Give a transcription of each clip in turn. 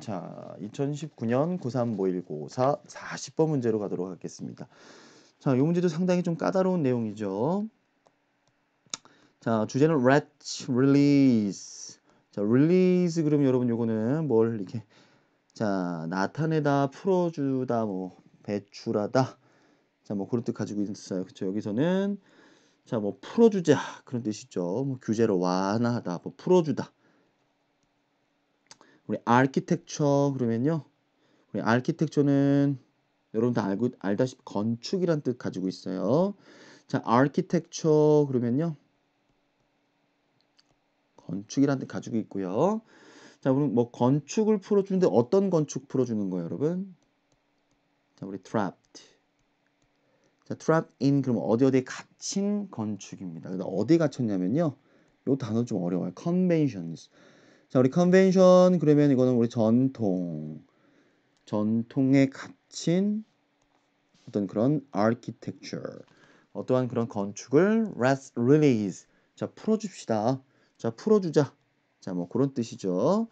자, 2019년 93 모일 고사 40번 문제로 가도록 하겠습니다. 자, 이 문제도 상당히 좀 까다로운 내용이죠. 자, 주제는 l a t s release. 자, release 그러면 여러분 요거는 뭘 이렇게 자, 나타내다, 풀어주다, 뭐 배출하다. 자, 뭐 그런 뜻 가지고 있어요. 그렇죠? 여기서는 자, 뭐 풀어주자 그런 뜻이죠. 뭐 규제를 완화하다, 뭐 풀어주다. 우리 아키텍처 그러면요. 우리 아키텍처는 여러분 다 알고 알다시피 건축이란 뜻 가지고 있어요. 자, 아키텍처 그러면요. 건축이란 뜻 가지고 있고요. 자, 우리 뭐 건축을 풀어 주는데 어떤 건축 풀어 주는 거예요, 여러분? 자, 우리 trapped. 자, trapped in 그럼 어디 어디에 갇힌 건축입니다. 어디에 갇혔냐면요. 요 단어 좀 어려워요. conventions. 자, 우리 컨벤션 그러면 이거는 우리 전통 전통에 갇힌 어떤 그런 아키텍처 어떠한 그런 건축을 let's release 자 풀어줍시다 자 풀어주자 자 뭐 그런 뜻이죠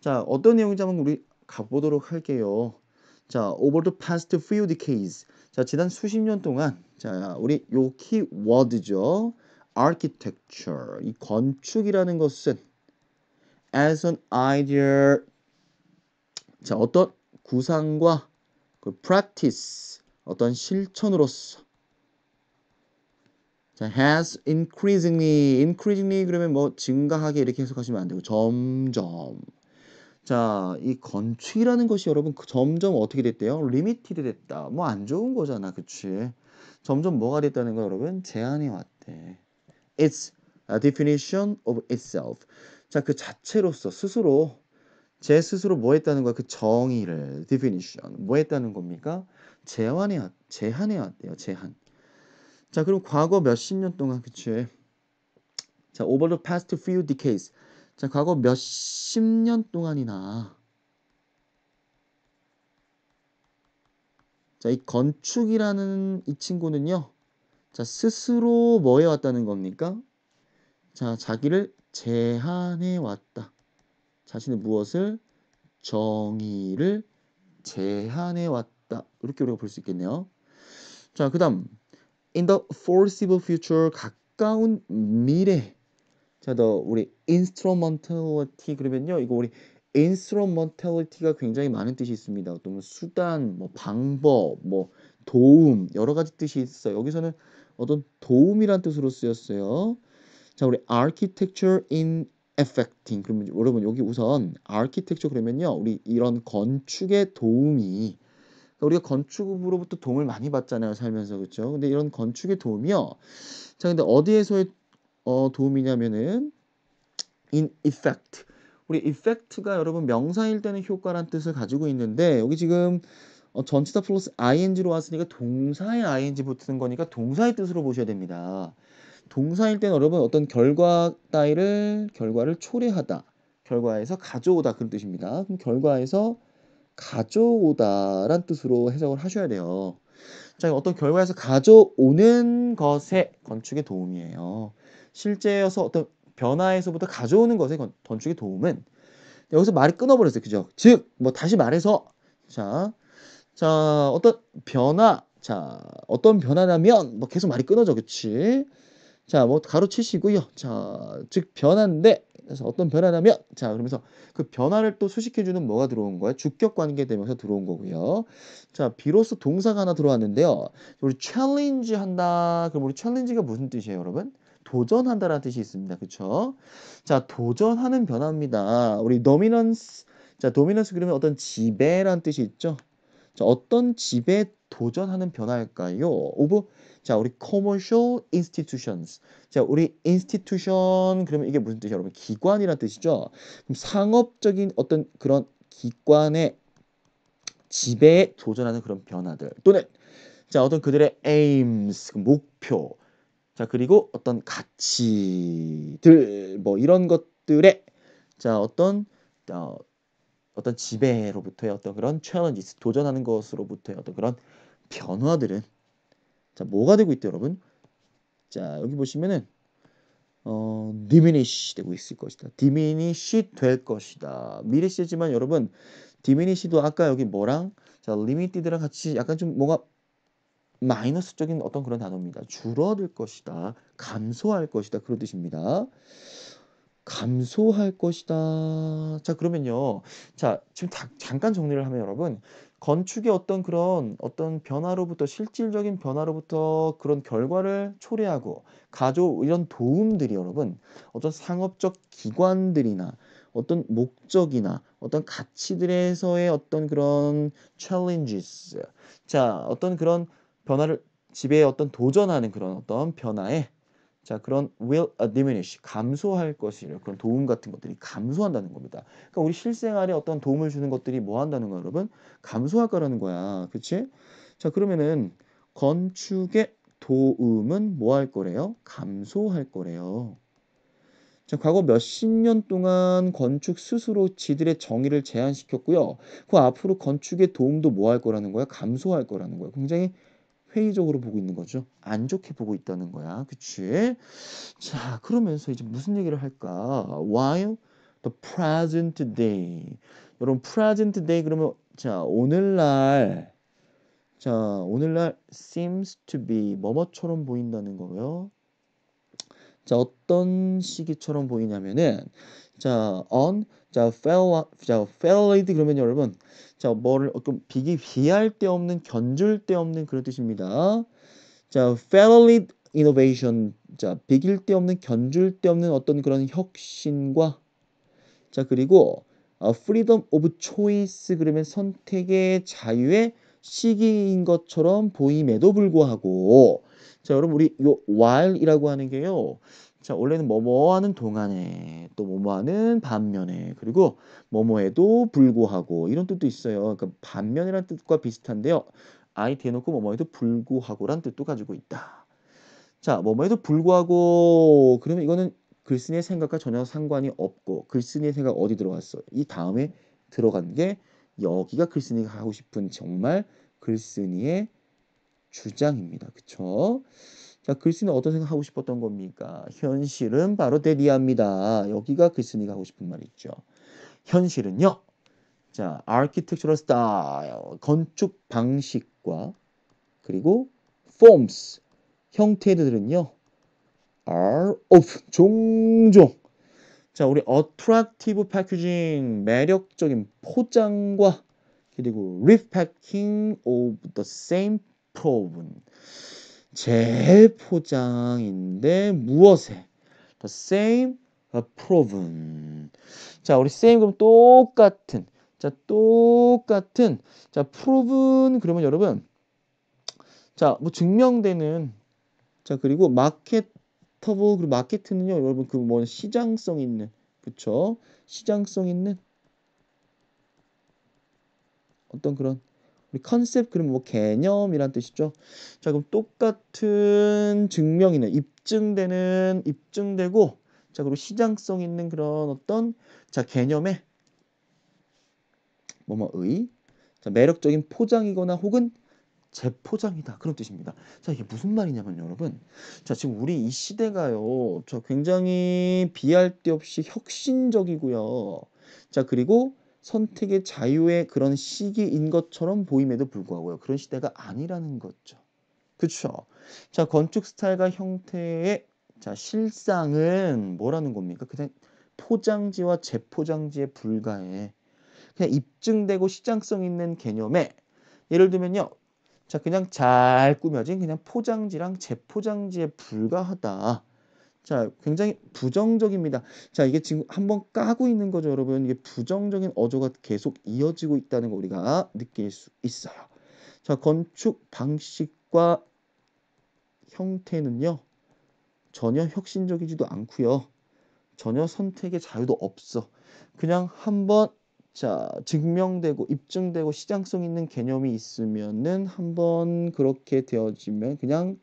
자 어떤 내용인지 한번 우리 가보도록 할게요 자 over the past few decades 자 지난 수십 년 동안 자 우리 요 키워드죠 architecture 이 건축이라는 것은 as an idea. 자, 어떤 구상과 그 practice, 어떤 실천으로서 자, has increasingly, increasingly 그러면 뭐 증가하게 이렇게 해석하시면 안 되고 점점. 자, 이 건축이라는 것이 여러분 그 점점 어떻게 됐대요? 리미티드 됐다. 뭐 안 좋은 거잖아, 그치? 점점 뭐가 됐다는 거 여러분? 제한이 왔대. It's a definition of itself. 자, 그 자체로서 스스로 제 스스로 뭐 했다는 거야? 그 정의를 definition 뭐 했다는 겁니까? 제한해 아, 제한해 왔대요. 제한. 자, 그럼 과거 몇 십 년 동안 그치? 자, over the past few decades. 자, 과거 몇 십 년 동안이나 자, 이 건축이라는 이 친구는요. 자, 스스로 뭐 해왔다는 겁니까? 자, 자기를 제한해 왔다. 자신의 무엇을 정의를 제한해 왔다. 이렇게 우리가 볼 수 있겠네요. 자, 그다음 in the foreseeable future 가까운 미래. 자, 더 우리 instrumentality 그러면요. 이거 우리 instrumentality가 굉장히 많은 뜻이 있습니다. 어떤 뭐 수단, 뭐 방법, 뭐 도움 여러 가지 뜻이 있어요. 여기서는 어떤 도움이란 뜻으로 쓰였어요. 자, 우리 architecture in affecting. 그러면 여러분 여기 우선 architecture 그러면요. 우리 이런 건축의 도움이 그러니까 우리가 건축으로부터 도움을 많이 받잖아요. 살면서 그렇죠? 근데 이런 건축의 도움이요. 자, 근데 어디에서의 어, 도움이냐면은 in effect. 우리 effect가 여러분 명사일 때는 효과란 뜻을 가지고 있는데 여기 지금 어, 전치사 플러스 ing로 왔으니까 동사에 ing 붙는 거니까 동사의 뜻으로 보셔야 됩니다. 동사일 때는 여러분 어떤 결과 따위를 결과를 초래하다. 결과에서 가져오다 그런 뜻입니다. 그럼 결과에서 가져오다란 뜻으로 해석을 하셔야 돼요. 자, 어떤 결과에서 가져오는 것의 건축의 도움이에요. 실제여서 어떤 변화에서부터 가져오는 것의 건, 축의 도움은 여기서 말이 끊어버렸어요. 그죠? 즉, 뭐 다시 말해서 자, 자 어떤 변화, 자 어떤 변화라면 뭐 계속 말이 끊어져, 그지 자, 뭐 가로치시고요. 자, 즉 변화인데 그래서 어떤 변화냐면 자, 그러면서 그 변화를 또 수식해 주는 뭐가 들어온 거야 주격 관계 되면서 들어온 거고요. 자, 비로소 동사가 하나 들어왔는데요. 우리 챌린지 한다. 그럼 우리 챌린지가 무슨 뜻이에요, 여러분? 도전한다라는 뜻이 있습니다. 그렇죠? 자, 도전하는 변화입니다. 우리 dominance 자, d 미 m i n 그러면 어떤 지배란 뜻이 있죠? 자, 어떤 집에 도전하는 변화일까요? 오브 자, 우리 commercial institutions. 자, 우리 institution 그러면 이게 무슨 뜻이야, 여러분? 기관이란 뜻이죠. 그럼 상업적인 어떤 그런 기관의 지에 도전하는 그런 변화들 또는 자, 어떤 그들의 aims, 그 목표. 자, 그리고 어떤 가치들 뭐 이런 것들의 자, 어떤 어, 어떤 지배로부터의 어떤 그런 챌린지, 도전하는 것으로부터의 어떤 그런 변화들은 자 뭐가 되고 있대 여러분? 자 여기 보시면은 어, d i m i 되고 있을 것이다. d 미 m i 될 것이다. 미래 시지만 여러분 d 미 m i 도 아까 여기 뭐랑 자 l i m i t e 랑 같이 약간 좀 뭔가 마이너스적인 어떤 그런 단어입니다. 줄어들 것이다. 감소할 것이다. 그런 뜻입니다. 감소할 것이다. 자, 그러면요. 자, 지금 다, 잠깐 정리를 하면 여러분, 건축의 어떤 그런 어떤 변화로부터 실질적인 변화로부터 그런 결과를 초래하고 가져 이런 도움들이 여러분, 어떤 상업적 기관들이나 어떤 목적이나 어떤 가치들에서의 어떤 그런 challenges. 자, 어떤 그런 변화를 집에 어떤 도전하는 그런 어떤 변화에 자 그런 will diminish 감소할 것이래 그런 도움 같은 것들이 감소한다는 겁니다. 그러니까 우리 실생활에 어떤 도움을 주는 것들이 뭐 한다는 거야 여러분? 감소할 거라는 거야. 그렇지? 자 그러면은 건축의 도움은 뭐 할 거래요? 감소할 거래요. 자, 과거 몇 십 년 동안 건축 스스로 지들의 정의를 제한시켰고요. 그 앞으로 건축의 도움도 뭐 할 거라는 거야? 감소할 거라는 거야. 굉장히 회의적으로 보고 있는 거죠. 안 좋게 보고 있다는 거야. 그치? 자, 그러면서 이제 무슨 얘기를 할까? While the present day. 여러분, present day 그러면 자, 오늘날 자, 오늘날 seems to be 뭐뭐처럼 보인다는 거고요. 자, 어떤 시기처럼 보이냐면은 자, on 자, fail, 자, failed 그러면 여러분, 자, 뭐를 어떤 비기 비할 데 없는 견줄 데 없는 그런 뜻입니다. 자, failed innovation, 자, 비길 데 없는 견줄 데 없는 어떤 그런 혁신과 자 그리고 어, freedom of choice 그러면 선택의 자유의 시기인 것처럼 보임에도 불구하고 자 여러분 우리 요 while이라고 하는 게요 자, 원래는 뭐뭐 하는 동안에 또 뭐뭐 하는 반면에 그리고 뭐뭐에도 불구하고 이런 뜻도 있어요. 그러니까 반면이란 뜻과 비슷한데요. 아이 대놓고 뭐뭐에도 불구하고란 뜻도 가지고 있다. 자, 뭐뭐에도 불구하고 그러면 이거는 글쓴이의 생각과 전혀 상관이 없고 글쓴이의 생각 어디 들어갔어? 이 다음에 들어간 게 여기가 글쓴이가 하고 싶은 정말 글쓴이의 주장입니다. 그쵸? 자, 그러니까 글쓴이는 어떤 생각하고 싶었던 겁니까? 현실은 바로 데디아입니다. 여기가 글쓴이가 하고 싶은 말이죠. 있 현실은요. 자, architectural style, 건축 방식과 그리고 forms, 형태들은요. are of, 종종. 자, 우리 attractive packaging, 매력적인 포장과 그리고 repacking of the same problem. 재포장인데 무엇에? The same proven. 자, 우리 same 그럼 똑같은. 자, 똑같은. 자, proven 그러면 여러분 자, 뭐 증명되는 자, 그리고 마켓 터보 그리고 마케트는요 여러분 그 뭐 시장성 있는 그쵸 시장성 있는 어떤 그런 컨셉 그럼 뭐 개념이란 뜻이죠. 자 그럼 똑같은 증명이네 입증되는 입증되고 자 그리고 시장성 있는 그런 어떤 자 개념의 뭐 뭐의 자 매력적인 포장이거나 혹은 재포장이다 그런 뜻입니다. 자 이게 무슨 말이냐면요 여러분 자 지금 우리 이 시대가요 저 굉장히 비할 데 없이 혁신적이고요 자 그리고 선택의 자유의 그런 시기인 것처럼 보임에도 불구하고요. 그런 시대가 아니라는 거죠. 그렇죠. 자, 건축 스타일과 형태의 자, 실상은 뭐라는 겁니까? 그냥 포장지와 재포장지에 불과해. 그냥 입증되고 시장성 있는 개념에 예를 들면요. 자, 그냥 잘 꾸며진 그냥 포장지랑 재포장지에 불과하다. 자, 굉장히 부정적입니다. 자, 이게 지금 한번 까고 있는 거죠, 여러분. 이게 부정적인 어조가 계속 이어지고 있다는 거 우리가 느낄 수 있어요. 자, 건축 방식과 형태는요. 전혀 혁신적이지도 않고요. 전혀 선택의 자유도 없어. 그냥 한번 자, 증명되고 입증되고 시장성 있는 개념이 있으면은 한번 그렇게 되어지면 그냥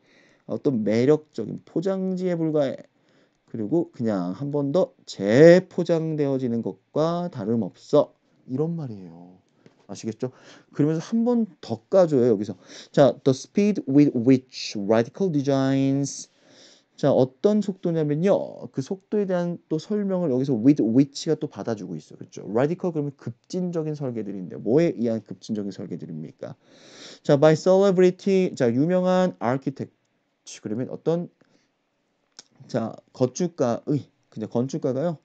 어떤 매력적인 포장지에 불과해. 그리고 그냥 한 번 더 재포장되어지는 것과 다름없어. 이런 말이에요. 아시겠죠? 그러면서 한 번 더 까줘요 여기서 자 the speed with which radical designs 자 어떤 속도냐면요 그 속도에 대한 또 설명을 여기서 with which가 또 받아주고 있어 그렇죠? radical 그러면 급진적인 설계들인데 뭐에 의한 급진적인 설계들입니까? 자 by celebrity 자 유명한 architect 그렇지. 그러면 어떤 자 건축가의 그냥 건축가가요.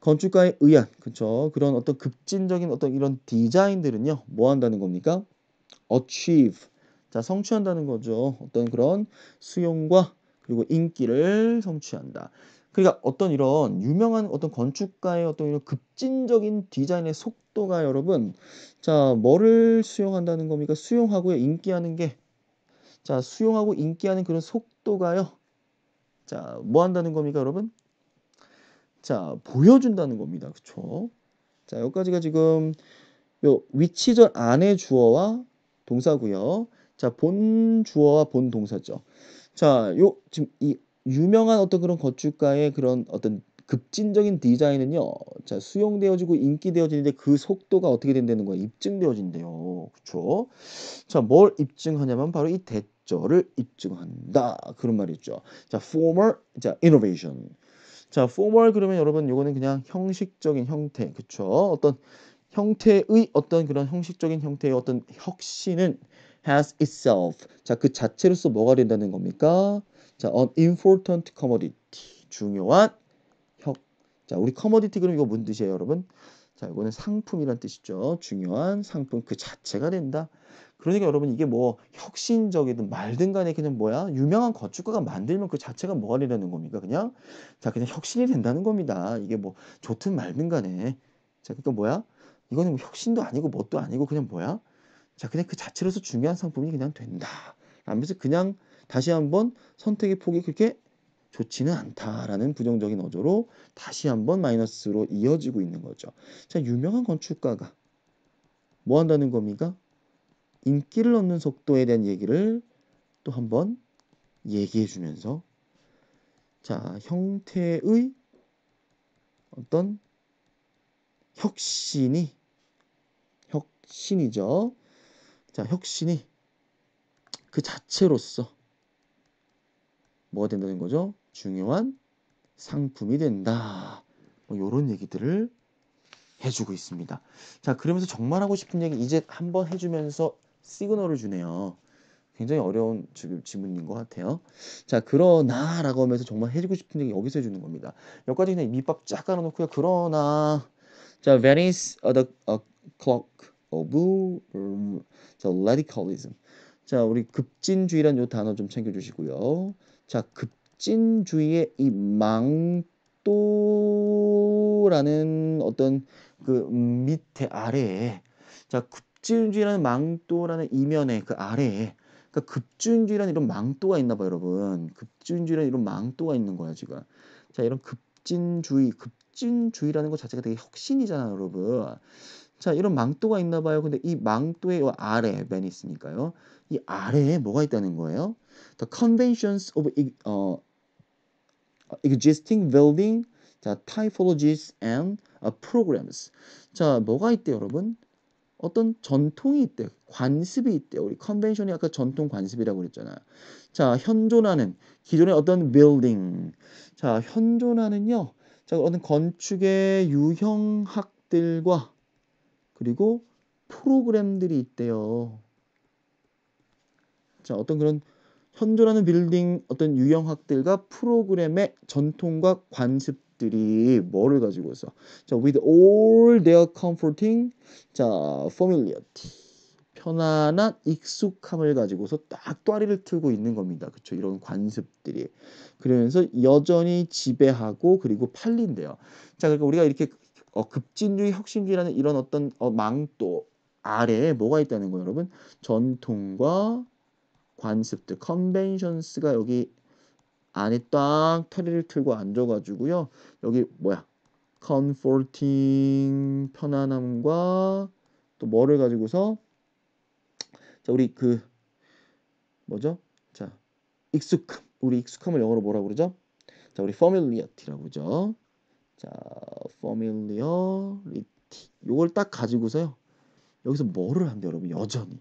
건축가에 의한 그렇죠 그런 어떤 급진적인 어떤 이런 디자인들은요 뭐 한다는 겁니까? achieve 자 성취한다는 거죠 어떤 그런 수용과 그리고 인기를 성취한다. 그러니까 어떤 이런 유명한 어떤 건축가의 어떤 이런 급진적인 디자인의 속도가 여러분 자 뭐를 수용한다는 겁니까? 수용하고 인기하는 게 자, 수용하고 인기하는 그런 속도가요. 자, 뭐 한다는 겁니까, 여러분? 자, 보여준다는 겁니다. 그쵸? 자, 여기까지가 지금 요 위치절 안의 주어와 동사고요. 자, 본 주어와 본 동사죠. 자, 요 지금 이 유명한 어떤 그런 건축가의 그런 어떤 급진적인 디자인은요. 자, 수용되어지고 인기되어지는데 그 속도가 어떻게 된다는 거야? 입증되어진대요. 그렇죠? 자, 뭘 입증하냐면 바로 이 대, 목적을 입증한다. 그런 말이죠. 자, formal, 자, innovation. 자, formal 그러면 여러분 이거는 그냥 형식적인 형태, 그쵸? 어떤 형태의 어떤 그런 형식적인 형태의 어떤 혁신은 has itself. 자, 그 자체로서 뭐가 된다는 겁니까? 자, an important commodity. 중요한 혁. 자, 우리 commodity 그럼 이거 뭔 뜻이에요, 여러분? 자, 이거는 상품이란 뜻이죠. 중요한 상품 그 자체가 된다. 그러니까 여러분 이게 뭐 혁신적이든 말든 간에 그냥 뭐야 유명한 건축가가 만들면 그 자체가 뭐가 되려는 겁니까 그냥 자 그냥 혁신이 된다는 겁니다 이게 뭐 좋든 말든 간에 자 그러니까 뭐야 이거는 뭐 혁신도 아니고 뭣도 아니고 그냥 뭐야 자 그냥 그 자체로서 중요한 상품이 그냥 된다 하면서 그냥 다시 한번 선택의 폭이 그렇게 좋지는 않다라는 부정적인 어조로 다시 한번 마이너스로 이어지고 있는 거죠 자 유명한 건축가가 뭐 한다는 겁니까 인기를 얻는 속도에 대한 얘기를 또 한번 얘기해 주면서 자, 형태의 어떤 혁신이 혁신이죠. 자, 혁신이 그 자체로서 뭐가 된다는 거죠? 중요한 상품이 된다. 뭐 요런 얘기들을 해주고 있습니다. 자, 그러면서 정말 하고 싶은 얘기 이제 한번 해주면서 시그널을 주네요. 굉장히 어려운 질문인것 같아요. 자, 그러나라고 하면서 정말 해주고 싶은 얘기 여기서 해주는 겁니다. 여기까지 그냥 밑밥 쫙 깔아놓고요. 그러나, 자, Venice uh, the uh, clock of um, 자, radicalism. 자, 우리 급진주의란 요 단어 좀 챙겨주시고요. 자, 급진주의의 이 망또라는 어떤 그 밑에 아래에 자, 급 급진주의라는 망도라는 이면에 그 아래에 그러니까 급진주의라는 이런 망도가 있나 봐요, 여러분. 급진주의라는 이런 망도가 있는 거야, 지금. 자, 이런 급진주의, 급진주의라는 것 자체가 되게 혁신이잖아, 여러분. 자, 이런 망도가 있나 봐요. 근데 이망도의 아래, 에맨 있으니까요. 이 아래에 뭐가 있다는 거예요? The conventions of 어, existing building, 자, typologies and 어, programs. 자, 뭐가 있대요, 여러분? 어떤 전통이 있대, 요 관습이 있대. 요 우리 컨벤션이 아까 전통 관습이라고 그랬잖아요. 자, 현존하는 기존의 어떤 빌딩. 자, 현존하는요. 자, 어떤 건축의 유형학들과 그리고 프로그램들이 있대요. 자, 어떤 그런 현존하는 빌딩 어떤 유형학들과 프로그램의 전통과 관습 것들이 뭐를 가지고 있어? 자, with all their comforting, 자, familiarity. 편안한 익숙함을 가지고서 딱 또아리를 틀고 있는 겁니다. 그렇죠? 이런 관습들이. 그러면서 여전히 지배하고 그리고 팔린대요. 자, 그러니까 우리가 이렇게 어, 급진주의, 혁신주의라는 이런 어떤 어, 망도 아래에 뭐가 있다는 거예요, 여러분? 전통과 관습들, 컨벤션스가 여기 안에 딱 테리를 틀고 앉아가지고요. 여기 뭐야? c o 팅 편안함과 또 뭐를 가지고서 자 우리 그 뭐죠? 자 익숙함 우리 익숙함을 영어로 뭐라고 그러죠? 자 우리 familiarity라고 그러죠. 자 familiarity 요걸 딱 가지고서요. 여기서 뭐를 한대 여러분 여전히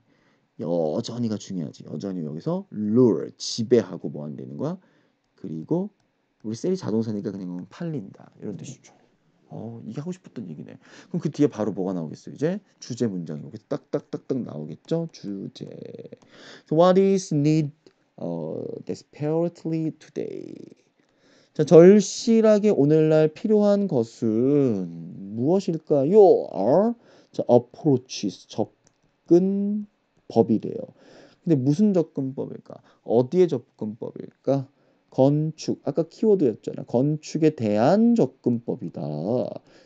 여전히가 중요하지 여전히 여기서 lure 지배하고 뭐 한다는 거야? 그리고 우리 셀이 자동차니까 그냥 팔린다 이런 뜻이죠. 어 이게 하고 싶었던 얘기네. 그럼 그 뒤에 바로 뭐가 나오겠어요? 이제 주제 문장 이렇게 딱딱딱딱 나오겠죠. 주제. So what is need 어, desperately today? 자 절실하게 오늘날 필요한 것은 무엇일까요? Are 자 approaches 접근법이래요. 근데 무슨 접근법일까? 어디에 접근법일까? 건축 아까 키워드였잖아 건축에 대한 접근법이다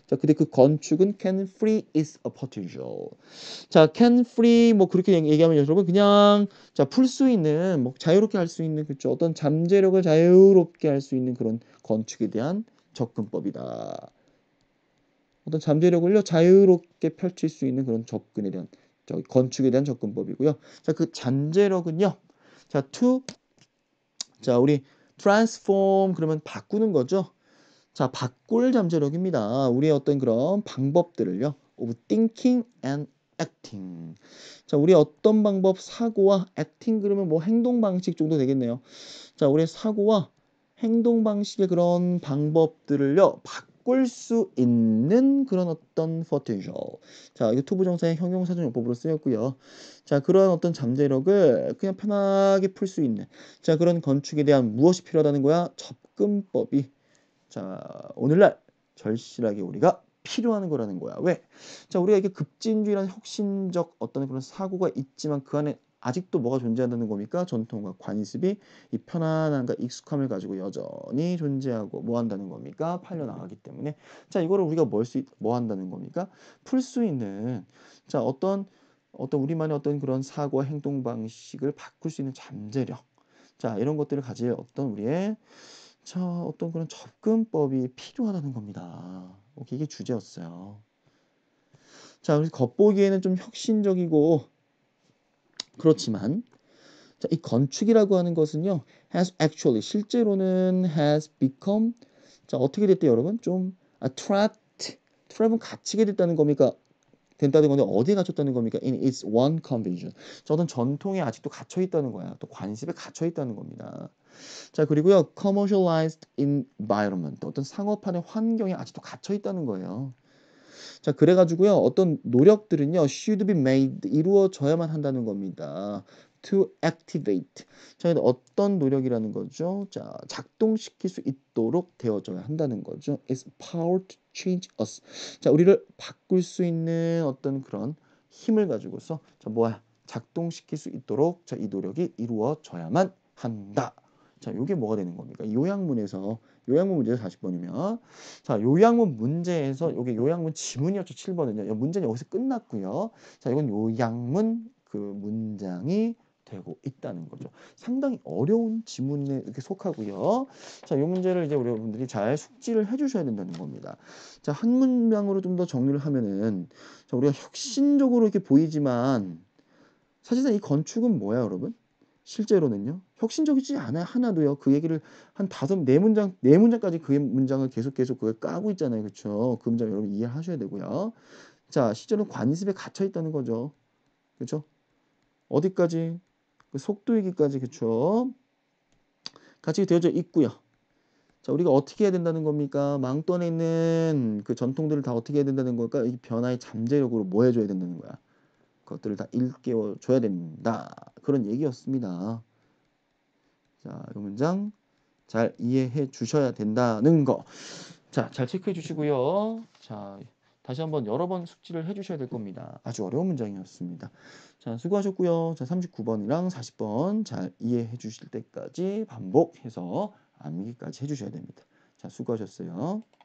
자 근데 그 건축은 can free is a potential 자 can free 뭐 그렇게 얘기하면 여러분 그냥 자풀 수 있는 뭐 자유롭게 할 수 있는 그죠 어떤 잠재력을 자유롭게 할 수 있는 그런 건축에 대한 접근법이다 어떤 잠재력을요 자유롭게 펼칠 수 있는 그런 접근에 대한 저 건축에 대한 접근법이고요 자그 잠재력은요 자 to 자 우리 transform 그러면 바꾸는 거죠. 자, 바꿀 잠재력입니다. 우리의 어떤 그런 방법들을요. of thinking and acting. 자, 우리 어떤 방법 사고와 acting 그러면 뭐 행동 방식 정도 되겠네요. 자, 우리의 사고와 행동 방식의 그런 방법들을요. 바 꿀수 있는 그런 어떤 포텐셜. 자, 유튜브 정사의 형용사전 용법으로 쓰였고요. 자, 그런 어떤 잠재력을 그냥 편하게 풀 수 있는 자, 그런 건축에 대한 무엇이 필요하다는 거야? 접근법이 자, 오늘날 절실하게 우리가 필요한 거라는 거야. 왜? 자, 우리가 이게 급진주의라는 혁신적 어떤 그런 사고가 있지만 그 안에 아직도 뭐가 존재한다는 겁니까? 전통과 관습이 이 편안함과 익숙함을 가지고 여전히 존재하고 뭐 한다는 겁니까? 팔려 나가기 때문에 자 이거를 우리가 뭘 수뭐 한다는 겁니까? 풀 수 있는 자 어떤 어떤 우리만의 어떤 그런 사고와 행동 방식을 바꿀 수 있는 잠재력 자 이런 것들을 가질 어떤 우리의 자 어떤 그런 접근법이 필요하다는 겁니다. 오케이, 이게 주제였어요. 자, 우리 겉보기에는 좀 혁신적이고 그렇지만 자, 이 건축이라고 하는 것은요. has actually 실제로는 has become 자, 어떻게 됐대 여러분? 좀 a trapped 트랩은 갇히게 됐다는 겁니까? 된다는 건데 어디에 갇혔다는 겁니까? In its one convention. 저는 전통에 아직도 갇혀 있다는 거야. 또 관습에 갇혀 있다는 겁니다. 자 그리고요, commercialized environment. 어떤 상업화된 환경에 아직도 갇혀 있다는 거예요. 자, 그래가지고요. 어떤 노력들은요. should be made 이루어져야만 한다는 겁니다. to activate. 자, 어떤 노력이라는 거죠? 자, 작동시킬 수 있도록 되어져야 한다는 거죠. It's power to change us. 자, 우리를 바꿀 수 있는 어떤 그런 힘을 가지고서 자, 뭐야? 작동시킬 수 있도록 자, 이 노력이 이루어져야만 한다. 자, 이게 뭐가 되는 겁니까? 요양문에서 요양문 문제에 40번이면 자 요양문 문제에서 이게 음. 요양문 지문이었죠 7번은요 문제는 여기서 끝났고요 자 이건 요양문 그 문장이 되고 있다는 거죠. 상당히 어려운 지문에 이렇게 속하고요. 자, 이 문제를 이제 우리 여러분들이 잘 숙지를 해주셔야 된다는 겁니다. 자, 한문명으로좀 더 정리를 하면은 자, 우리가 혁신적으로 이렇게 보이지만 사실상 이 건축은 뭐야, 여러분? 실제로는요. 혁신적이지 않아요. 하나도요. 그 얘기를 한 다섯 네 문장 네 문장까지 그 문장을 계속 계속 그걸 까고 있잖아요. 그렇죠? 그 문장 여러분 이해하셔야 되고요. 자, 실제로 관습에 갇혀 있다는 거죠. 그렇죠? 어디까지 그 속도 얘기까지 그렇죠? 같이 되어져 있고요. 자, 우리가 어떻게 해야 된다는 겁니까? 망돈에 있는 그 전통들을 다 어떻게 해야 된다는 걸까? 이 변화의 잠재력으로 뭐 해줘야 된다는 거야? 그것들을 다 일깨워 줘야 된다. 그런 얘기였습니다. 자, 이 문장 잘 이해해 주셔야 된다는 거. 자, 잘 체크해 주시고요. 자, 다시 한번 여러 번 숙지를 해 주셔야 될 겁니다. 아주 어려운 문장이었습니다. 자, 수고하셨고요. 자, 39번이랑 40번 잘 이해해 주실 때까지 반복해서 암기까지 해 주셔야 됩니다. 자, 수고하셨어요.